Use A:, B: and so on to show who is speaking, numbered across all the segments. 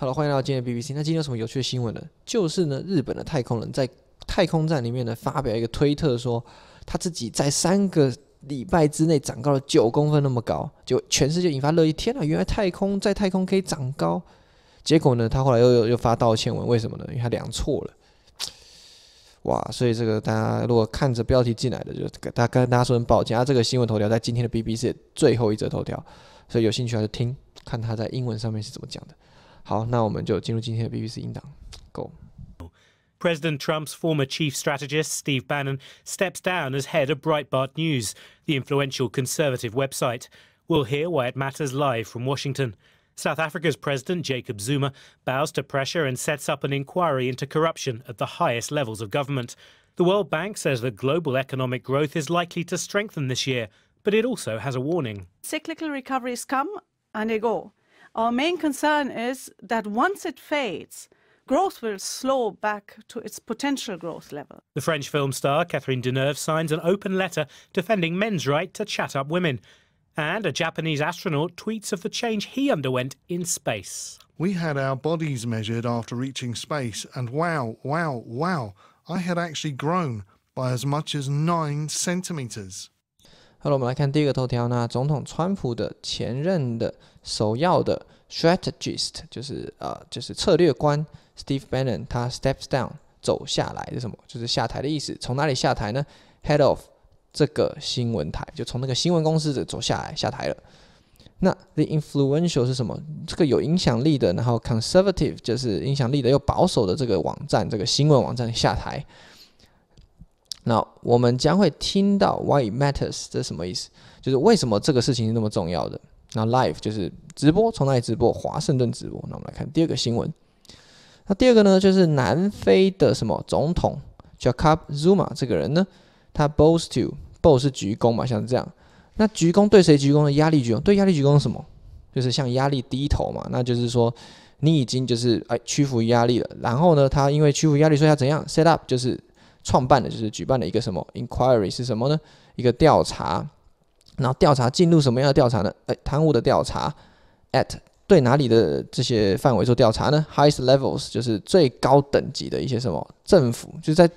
A: Hello，欢迎来到今天的 BBC。那今天有什么有趣的新闻呢？就是呢，日本的太空人在太空站里面呢，发表一个推特，说他自己在三个礼拜之内长高了九公分那么高，就全世界引发热议。天啊，原来太空在太空可以长高。结果呢，他后来又又又发道歉文，为什么呢？因为他量错了。哇，所以这个大家如果看着标题进来的，就大跟大家说声抱歉。啊。这个新闻头条在今天的 BBC 最后一则头条，所以有兴趣还是听看他在英文上面是怎么讲的。好，那我们就进入今天的 BBC 音档，Go。
B: President Trump's former chief strategist, Steve Bannon, steps down as head of Breitbart News, the influential conservative website. We'll hear why it matters live from Washington. South Africa's president, Jacob Zuma, bows to pressure and sets up an inquiry into corruption at the highest levels of government. The World Bank says that global economic growth is likely to strengthen this year, but it also has a warning. Cyclical recoveries come and they go. Our main concern is that once it fades, growth will slow back to its potential growth level. The French film star Catherine Deneuve signs an open letter defending men's right to chat up women. And a Japanese astronaut tweets of the change he underwent in space. We had our bodies measured after reaching space, and wow, wow, wow, I had actually grown by as much as nine centimetres.
A: 好了，我们来看第一个头条呢。总统川普的前任的首要的 strategist 就是呃就是策略官 Steve Bannon 他 steps down 走下来是什么？就是下台的意思。从哪里下台呢？Head of 这个新闻台，就从那个新闻公司的走下来下台了。那 the influential 是什么？这个有影响力的，然后 conservative 就是影响力的又保守的这个网站，这个新闻网站下台。那我们将会听到 Why it matters 这是什么意思？就是为什么这个事情是那么重要的。那 Live 就是直播，从哪里直播？华盛顿直播。那我们来看第二个新闻。那第二个呢，就是南非的什么总统 Jacob Zuma 这个人呢，他 Bows to Bow 是鞠躬嘛，像这样。那鞠躬对谁鞠躬？呢？压力鞠躬。对压力鞠躬是什么？就是向压力低头嘛。那就是说你已经就是哎屈服压力了。然后呢，他因为屈服压力，所以要怎样？Set up 就是。创办的就是举办了一个什么 inquiry 是什么呢？一个调查，然后调查进入什么样的调查呢？哎，贪污的调查。at 对哪里的这些范围做调查呢？Highest levels 就是最高等级的一些什么政府，就在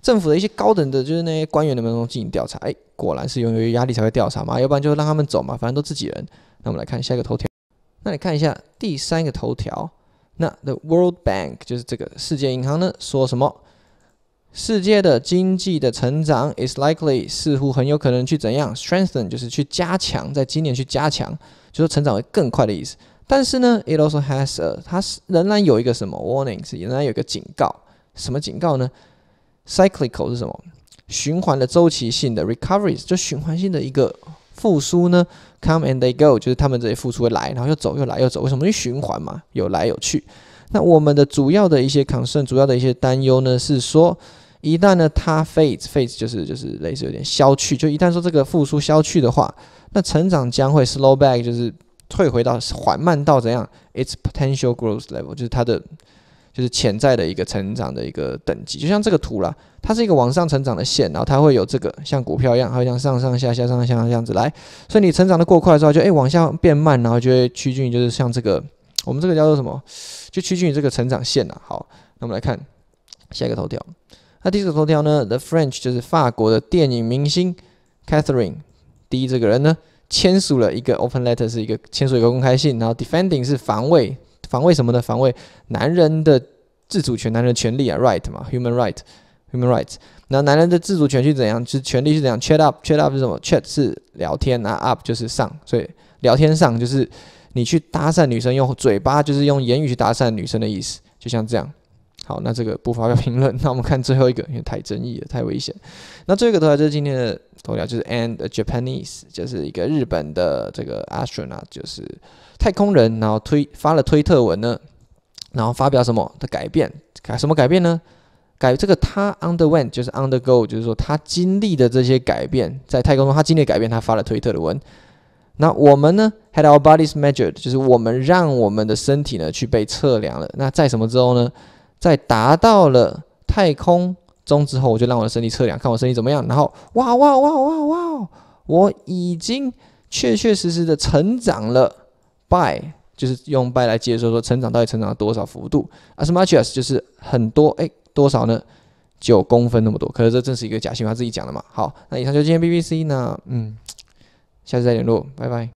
A: 政府的一些高等的，就是那些官员当中进行调查。哎，果然是由于压力才会调查嘛，要不然就让他们走嘛，反正都自己人。那我们来看下一个头条。那你看一下第三个头条，那 the World Bank 就是这个世界银行呢，说什么？世界的经济的成长 is likely，似乎很有可能去怎样 strengthen，就是去加强，在今年去加强，就是成长会更快的意思。但是呢，it also has a，它是仍然有一个什么 warning，是仍然有一个警告。什么警告呢？cyclical 是什么？循环的周期性的 recoveries 就循环性的一个复苏呢？come and they go，就是他们这些复苏会来，然后又走又来又走，为什么因为循环嘛？有来有去。那我们的主要的一些 concern，主要的一些担忧呢，是说。一旦呢，它 fades，fades 就是就是类似有点消去，就一旦说这个复苏消去的话，那成长将会 slow back，就是退回到缓慢到怎样 its potential growth level，就是它的就是潜在的一个成长的一个等级。就像这个图啦，它是一个往上成长的线，然后它会有这个像股票一样，还有像上上下下、上上下下这样子来。所以你成长的过快的时候，就哎往下变慢，然后就会趋近于就是像这个我们这个叫做什么，就趋近于这个成长线啦。好，那我们来看下一个头条。那第一个头条呢？The French 就是法国的电影明星 Catherine。第一这个人呢，签署了一个 open letter，是一个签署一个公开信。然后 defending 是防卫，防卫什么呢？防卫男人的自主权，男人的权利啊，right 嘛，human right，human right。那男人的自主权去怎样？就权利是怎样？chat up，chat up 是什么？chat 是聊天啊，up 就是上，所以聊天上就是你去搭讪女生，用嘴巴就是用言语去搭讪女生的意思，就像这样。好，那这个不发表评论。那我们看最后一个，因为太争议了，太危险。那最后一个头条就是今天的头条，就是 And Japanese，就是一个日本的这个 astronaut，就是太空人，然后推发了推特文呢，然后发表什么的改变，改什么改变呢？改这个他 underwent，就是 undergo，就是说他经历的这些改变在太空中，他经历的改变，他发了推特的文。那我们呢，had our bodies measured，就是我们让我们的身体呢去被测量了。那在什么之后呢？在达到了太空中之后，我就让我的身体测量，看我身体怎么样。然后，哇哇哇哇哇，我已经确确实实的成长了。by 就是用 by 来解受说成长到底成长了多少幅度。as much as 就是很多，哎，多少呢？九公分那么多。可是这正是一个假新闻，他自己讲的嘛。好，那以上就是今天 BBC。呢，嗯，下次再联络，拜拜。